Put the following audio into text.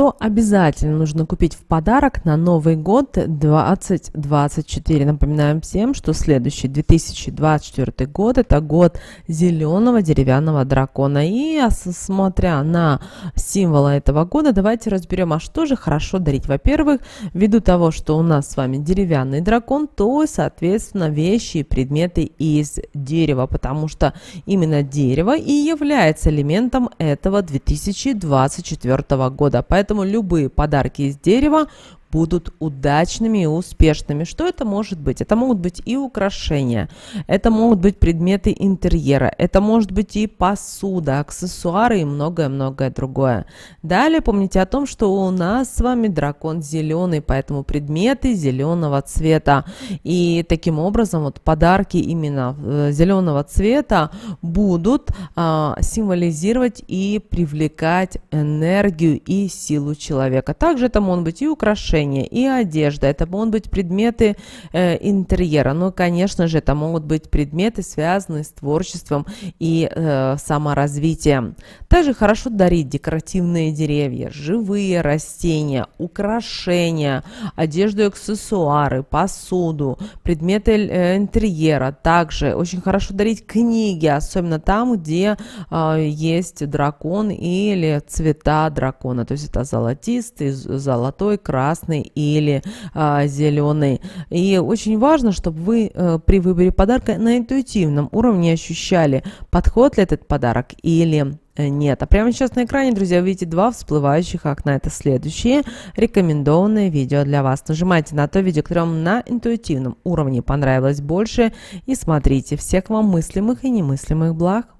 что обязательно нужно купить в подарок на Новый год 2024. Напоминаем всем, что следующий 2024 год – это год зеленого деревянного дракона. И а, смотря на символы этого года, давайте разберем, а что же хорошо дарить. Во-первых, ввиду того, что у нас с вами деревянный дракон, то, соответственно, вещи и предметы из дерева, потому что именно дерево и является элементом этого 2024 года. Поэтому Поэтому любые подарки из дерева будут удачными и успешными. Что это может быть? Это могут быть и украшения, это могут быть предметы интерьера, это может быть и посуда, аксессуары и многое-многое другое. Далее помните о том, что у нас с вами дракон зеленый, поэтому предметы зеленого цвета. И таким образом вот подарки именно э, зеленого цвета будут а, символизировать и привлекать энергию и силу человека. Также это могут быть и украшения, украшения, и одежда. Это могут быть предметы э, интерьера. Ну, конечно же, это могут быть предметы, связанные с творчеством и э, саморазвитием. Также хорошо дарить декоративные деревья, живые растения, украшения, одежду аксессуары, посуду, предметы э, интерьера. Также очень хорошо дарить книги, особенно там, где э, есть дракон или цвета дракона. То есть это золотистый, золотой, красный красный или а, зеленый. И очень важно, чтобы вы а, при выборе подарка на интуитивном уровне ощущали, подход ли этот подарок или э, нет. А прямо сейчас на экране, друзья, вы видите два всплывающих окна. Это следующие рекомендованные видео для вас. Нажимайте на то видео, которое вам на интуитивном уровне понравилось больше и смотрите всех вам мыслимых и немыслимых благ.